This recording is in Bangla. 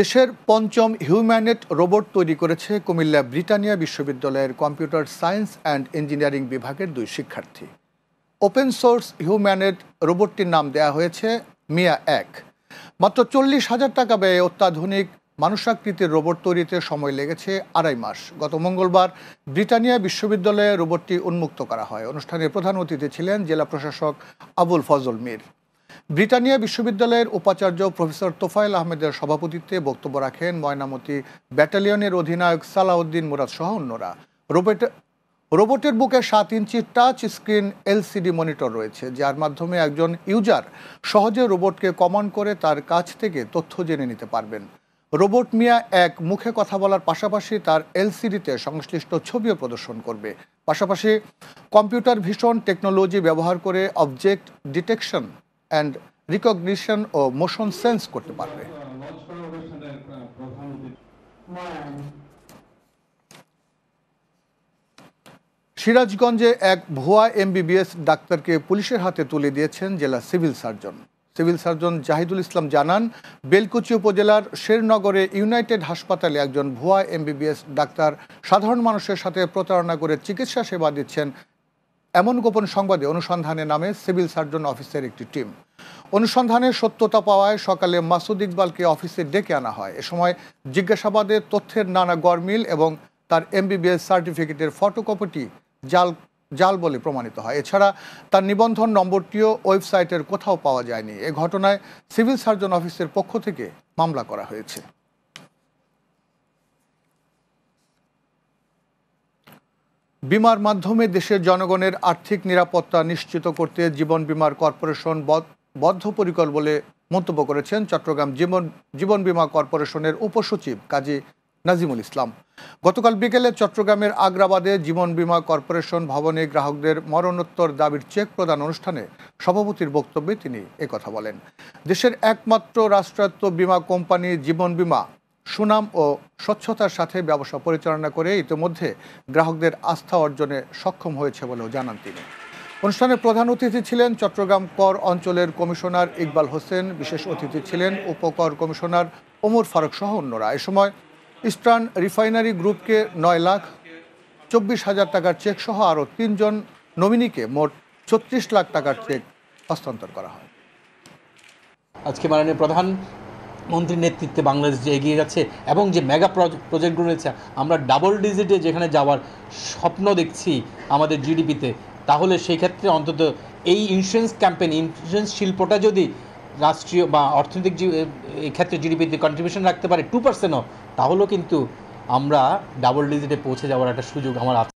দেশের পঞ্চম হিউম্যানেট রোবট তৈরি করেছে কুমিল্লা ব্রিটানিয়া বিশ্ববিদ্যালয়ের কম্পিউটার সায়েন্স অ্যান্ড ইঞ্জিনিয়ারিং বিভাগের দুই শিক্ষার্থী ওপেন সোর্স হিউম্যানেট রোবটটির নাম দেয়া হয়েছে মিয়া এক মাত্র চল্লিশ হাজার টাকা ব্যয়ে অত্যাধুনিক মানুষাকৃতির রোবট তৈরিতে সময় লেগেছে আড়াই মাস গত মঙ্গলবার ব্রিটানিয়া বিশ্ববিদ্যালয়ে রোবটটি উন্মুক্ত করা হয় অনুষ্ঠানে প্রধান অতিথি ছিলেন জেলা প্রশাসক আবুল ফজল মীর ব্রিটানিয়া বিশ্ববিদ্যালয়ের উপাচার্য প্রফেসর তোফায়েল আহমেদের সভাপতিত্বে বক্তব্য রাখেন ময়নামতি ব্যাটালিয়নের অধিনায়ক সালাউদ্দিন মুরাদ সহ অন্যরা রোবট রোবটের বুকে সাত ইঞ্চি টাচ স্ক্রিন এলসিডি মনিটর রয়েছে যার মাধ্যমে একজন ইউজার সহজে রোবটকে কমান্ড করে তার কাছ থেকে তথ্য জেনে নিতে পারবেন রোবট মিয়া এক মুখে কথা বলার পাশাপাশি তার এলসিডিতে সংশ্লিষ্ট ছবিও প্রদর্শন করবে পাশাপাশি কম্পিউটার ভিশন টেকনোলজি ব্যবহার করে অবজেক্ট ডিটেকশন অ্যান্ড রিকগনিশন ও মোশন সেন্স করতে পারবে সিরাজগঞ্জে এক ভুয়া এমবিবিএস ডাক্তারকে পুলিশের হাতে তুলে দিয়েছেন জেলা civil surgeon civil surgeon Zahidul Islam জানান বেলকুচি উপজেলার শেরনগরে ইউনাইটেড হাসপাতালে একজন ভুয়া এমবিবিএস ডাক্তার সাধারণ মানুষের সাথে প্রতারণা করে চিকিৎসা সেবা দিচ্ছেন এমন গোপন সংবাদে অনুসন্ধানে নামে সিভিল সার্জন অফিসের একটি টিম অনুসন্ধানের সত্যতা পাওয়ায় সকালে মাসুদ ইকবালকে অফিসে ডেকে আনা হয় এ সময় জিজ্ঞাসাবাদে তথ্যের নানা গরমিল এবং তার এমবিবিএস সার্টিফিকেটের ফটোকপিটি জাল জাল বলে প্রমাণিত হয় এছাড়া তার নিবন্ধন নম্বরটিও ওয়েবসাইটের কোথাও পাওয়া যায়নি এ ঘটনায় সিভিল সার্জন অফিসের পক্ষ থেকে মামলা করা হয়েছে বিমার মাধ্যমে দেশের জনগণের আর্থিক নিরাপত্তা নিশ্চিত করতে জীবন বিমার কর্পোরেশন বদ্ধপরিকর বলে মন্তব্য করেছেন চট্টগ্রাম জীবন জীবন বিমা কর্পোরেশনের উপসচিব কাজী নাজিমুল ইসলাম গতকাল বিকেলে চট্টগ্রামের আগ্রাবাদে জীবন বিমা কর্পোরেশন ভবনে গ্রাহকদের মরণোত্তর দাবির চেক প্রদান অনুষ্ঠানে সভাপতির বক্তব্যে তিনি একথা বলেন দেশের একমাত্র রাষ্ট্রায়ত্ত বিমা কোম্পানি জীবন বিমা সুনাম ও স্বচ্ছতার সাথে ব্যবসা পরিচালনা করে ইতিমধ্যে গ্রাহকদের আস্থা অর্জনে সক্ষম হয়েছে বলেও জানান তিনি অনুষ্ঠানে প্রধান অতিথি ছিলেন চট্টগ্রাম কর অঞ্চলের কমিশনার ইকবাল হোসেন বিশেষ অতিথি ছিলেন উপকর কমিশনার ওমর ফারুক সহ অন্যরা এ সময় ইস্টার্ন রিফাইনারি গ্রুপকে নয় লাখ চব্বিশ হাজার টাকার চেক সহ আরও তিনজন নমিনিকে মোট ছত্রিশ লাখ টাকার চেক হস্তান্তর করা হয় আজকে মাননীয় প্রধান মন্ত্রীর নেতৃত্বে বাংলাদেশ যে এগিয়ে যাচ্ছে এবং যে মেগা প্রজেক্টগুলো রয়েছে আমরা ডাবল ডিজিটে যেখানে যাওয়ার স্বপ্ন দেখছি আমাদের জিডিপিতে তাহলে সেই ক্ষেত্রে অন্তত এই ইন্স্যুরেন্স ক্যাম্পেন ইন্স্যুরেন্স শিল্পটা যদি রাষ্ট্রীয় বা অর্থনৈতিক ক্ষেত্রে জিডিপিতে কন্ট্রিবিউশন রাখতে পারে টু পার্সেন্টও তাহলেও কিন্তু আমরা ডাবল ডিজিটে পৌঁছে যাওয়ার একটা সুযোগ আমার আছে